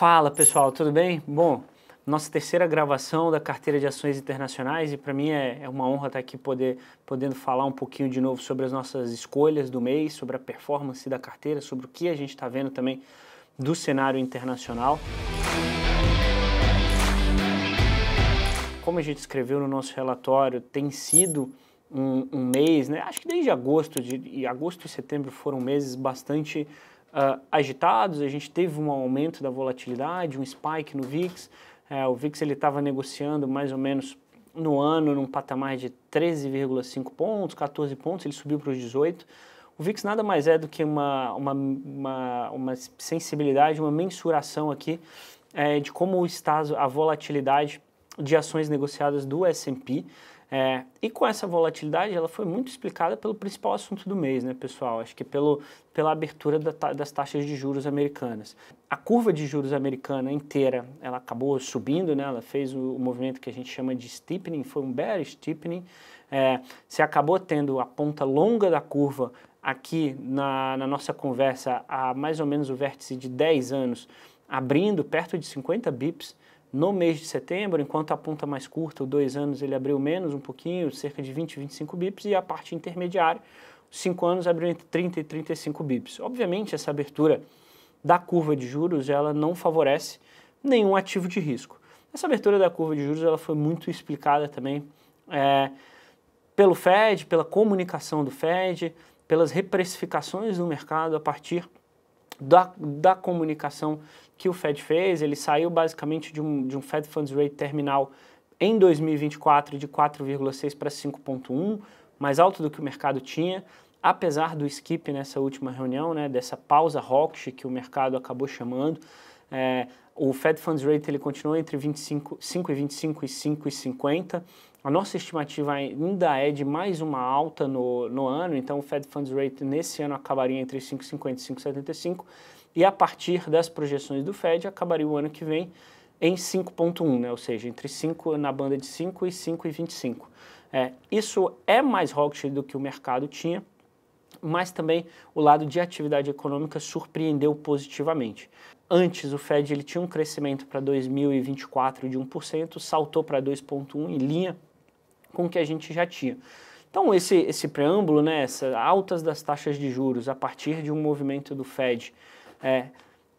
Fala pessoal, tudo bem? Bom, nossa terceira gravação da carteira de ações internacionais e para mim é, é, uma honra estar aqui poder, podendo falar um pouquinho de novo sobre as nossas escolhas do mês, sobre a performance da carteira, sobre o que a gente está vendo também do cenário internacional. Como a gente escreveu no nosso relatório, tem sido um, um mês, né? acho que desde agosto, de, e agosto e setembro foram meses bastante uh, agitados, a gente teve um aumento da volatilidade, um spike no VIX. É, o VIX estava negociando mais ou menos no ano num patamar de 13,5 pontos, 14 pontos, ele subiu para os 18. O VIX nada mais é do que uma, uma, uma, uma sensibilidade, uma mensuração aqui é, de como está a volatilidade de ações negociadas do S&P. É, e com essa volatilidade, ela foi muito explicada pelo principal assunto do mês, né, pessoal? Acho que pelo, pela abertura da, das taxas de juros americanas. A curva de juros americana inteira, ela acabou subindo, né? Ela fez o, o movimento que a gente chama de steepening, foi um bear steepening. É, você acabou tendo a ponta longa da curva aqui na, na nossa conversa a mais ou menos o vértice de 10 anos, abrindo perto de 50 bips no mês de setembro, enquanto a ponta mais curta, o dois anos, ele abriu menos um pouquinho, cerca de 20, 25 bips, e a parte intermediária, cinco anos, abriu entre 30 e 35 bips. Obviamente, essa abertura da curva de juros, ela não favorece nenhum ativo de risco. Essa abertura da curva de juros, ela foi muito explicada também é, pelo Fed, pela comunicação do Fed, pelas reprecificações no mercado a partir da, da comunicação que o Fed fez, ele saiu basicamente de um, de um Fed Funds Rate terminal em 2024 de 4,6 para 5,1, mais alto do que o mercado tinha, apesar do skip nessa última reunião, né, dessa pausa hawkish que o mercado acabou chamando. É, o Fed Funds Rate ele continuou entre 25, 5 e 25 e 5 e 50. A nossa estimativa ainda é de mais uma alta no, no ano, então o Fed Funds Rate nesse ano acabaria entre 5,50 e 5,75 e a partir das projeções do Fed acabaria o ano que vem em 5.1, né? ou seja, entre 5 na banda de 5 e 5,25. É, isso é mais hawkish do que o mercado tinha, mas também o lado de atividade econômica surpreendeu positivamente. Antes o Fed ele tinha um crescimento para 2024 de 1%, saltou para 2.1 em linha com o que a gente já tinha. Então esse esse preâmbulo, né, essas altas das taxas de juros a partir de um movimento do Fed é,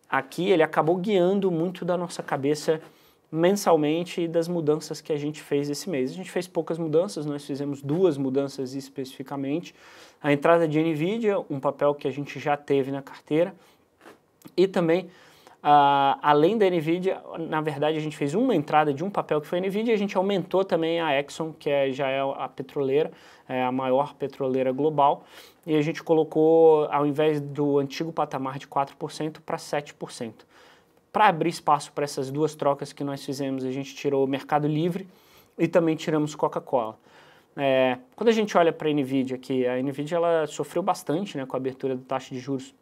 aqui ele acabou guiando muito da nossa cabeça mensalmente e das mudanças que a gente fez esse mês. A gente fez poucas mudanças, nós fizemos duas mudanças especificamente. A entrada de NVIDIA, um papel que a gente já teve na carteira, e também Uh, além da NVIDIA, na verdade, a gente fez uma entrada de um papel que foi a NVIDIA e a gente aumentou também a Exxon, que é, já é a petroleira, é a maior petroleira global, e a gente colocou, ao invés do antigo patamar de 4% para 7%. Para abrir espaço para essas duas trocas que nós fizemos, a gente tirou o Mercado Livre e também tiramos Coca-Cola. É, quando a gente olha para a NVIDIA aqui, a NVIDIA ela sofreu bastante né, com a abertura da taxa de juros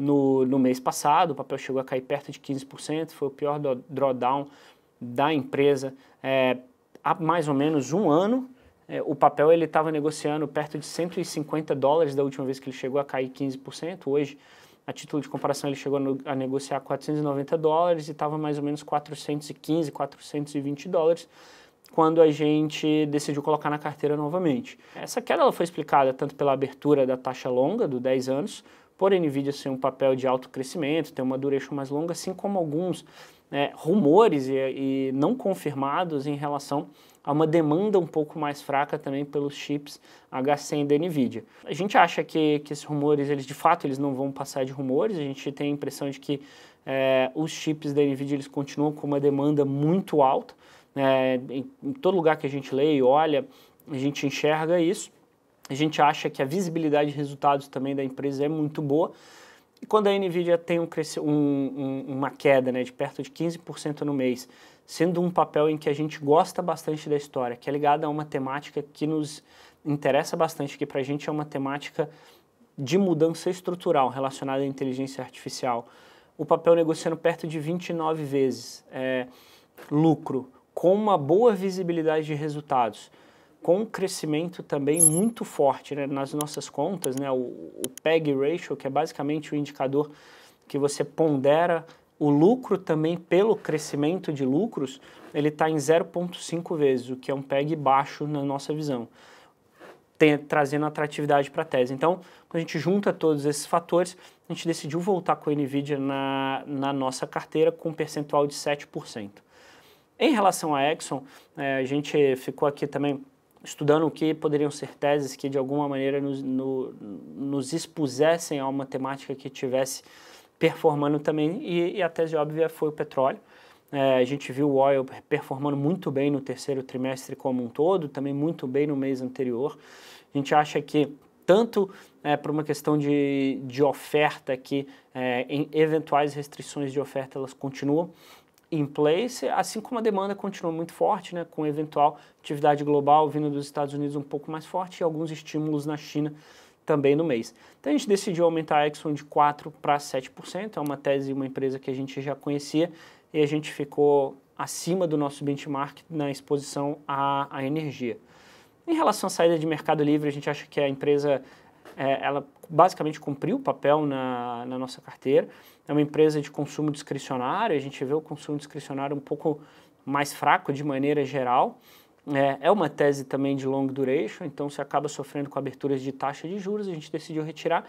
no, no mês passado, o papel chegou a cair perto de 15%, foi o pior drawdown da empresa é, há mais ou menos um ano. É, o papel ele estava negociando perto de 150 dólares da última vez que ele chegou a cair 15%. Hoje, a título de comparação, ele chegou a, no, a negociar 490 dólares e estava mais ou menos 415, 420 dólares quando a gente decidiu colocar na carteira novamente. Essa queda ela foi explicada tanto pela abertura da taxa longa, do 10 anos, por NVIDIA ser um papel de alto crescimento, ter uma duration mais longa, assim como alguns né, rumores e, e, não confirmados em relação a uma demanda um pouco mais fraca também pelos chips H100 da NVIDIA. A gente acha que, que esses rumores, eles de fato eles não vão passar de rumores, a gente tem a impressão de que é, os chips da NVIDIA eles continuam com uma demanda muito alta, é, em, em todo lugar que a gente lê e olha, a gente enxerga isso. A gente acha que a visibilidade de resultados também da empresa é muito boa. E quando a Nvidia tem um, um, uma queda né, de perto de 15% no mês, sendo um papel em que a gente gosta bastante da história, que é ligada a uma temática que nos interessa bastante, que para a gente é uma temática de mudança estrutural relacionada à inteligência artificial. O papel negociando perto de 29 vezes é, lucro, com uma boa visibilidade de resultados com um crescimento também muito forte né? nas nossas contas, né? o, o PEG ratio, que é basicamente o indicador que você pondera o lucro também pelo crescimento de lucros, ele está em 0,5 vezes, o que é um PEG baixo na nossa visão, tem, trazendo atratividade para a tese. Então, quando a gente junta todos esses fatores, a gente decidiu voltar com a NVIDIA na, na nossa carteira com um percentual de 7%. Em relação à Exxon, é, a gente ficou aqui também estudando o que poderiam ser teses que de alguma maneira nos, no, nos expusessem a uma temática que tivesse performando também, e, e a tese óbvia foi o petróleo. É, a gente viu o oil performando muito bem no terceiro trimestre como um todo, também muito bem no mês anterior. A gente acha que tanto é, para uma questão de, de oferta, que é, em eventuais restrições de oferta elas continuam in place, assim como a demanda continua muito forte, né, com eventual atividade global vindo dos Estados Unidos um pouco mais forte e alguns estímulos na China também no mês. Então a gente decidiu aumentar a Exxon de 4% para 7%, é uma tese, uma empresa que a gente já conhecia e a gente ficou acima do nosso benchmark na exposição à, à energia. Em relação à saída de mercado livre, a gente acha que a empresa é, ela basicamente cumpriu o papel na, na nossa carteira. É uma empresa de consumo discricionário, a gente vê o consumo discricionário um pouco mais fraco de maneira geral. É, é, uma tese também de long duration, então você acaba sofrendo com aberturas de taxa de juros, a gente decidiu retirar.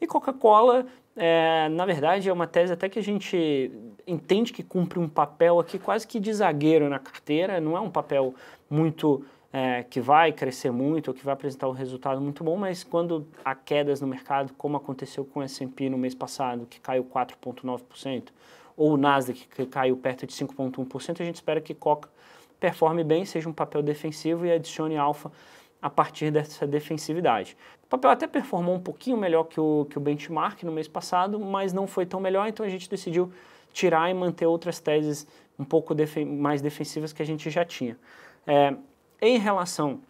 E Coca-Cola, é, na verdade, é uma tese até que a gente entende que cumpre um papel aqui quase que de zagueiro na carteira, não é um papel muito é, que vai crescer muito ou que vai apresentar um resultado muito bom, mas quando há quedas no mercado, como aconteceu com o S&P no mês passado, que caiu 4,9%, ou o Nasdaq, que caiu perto de 5,1%, a gente espera que Coca performe bem, seja um papel defensivo e adicione alfa a partir dessa defensividade. O papel até performou um pouquinho melhor que o, que o benchmark no mês passado, mas não foi tão melhor, então a gente decidiu tirar e manter outras teses um pouco defen mais defensivas que a gente já tinha. É, em relação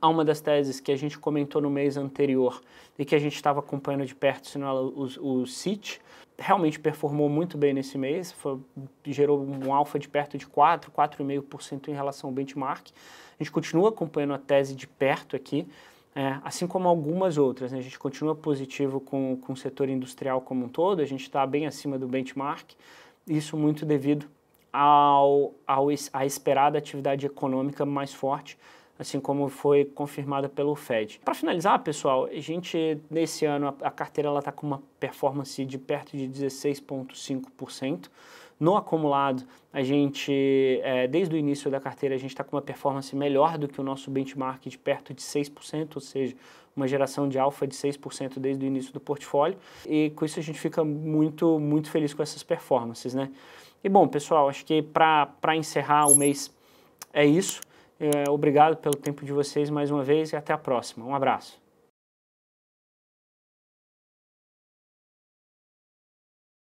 a uma das teses que a gente comentou no mês anterior e que a gente estava acompanhando de perto, o, o CIT, realmente performou muito bem nesse mês, foi, gerou um alfa de perto de 4, 4,5% em relação ao benchmark. A gente continua acompanhando a tese de perto aqui, é, assim como algumas outras. Né? A gente continua positivo com, com o setor industrial como um todo, a gente está bem acima do benchmark, isso muito devido ao, ao, à esperada atividade econômica mais forte, assim como foi confirmada pelo Fed. Para finalizar, pessoal, a gente nesse ano a, a carteira está com uma performance de perto de 16,5%. No acumulado, a gente, é, desde o início da carteira, a gente está com uma performance melhor do que o nosso benchmark de perto de 6%, ou seja, uma geração de alfa de 6% desde o início do portfólio. E com isso a gente fica muito, muito feliz com essas performances, né? E bom, pessoal, acho que para encerrar o mês é isso. É, obrigado pelo tempo de vocês mais uma vez e até a próxima. Um abraço.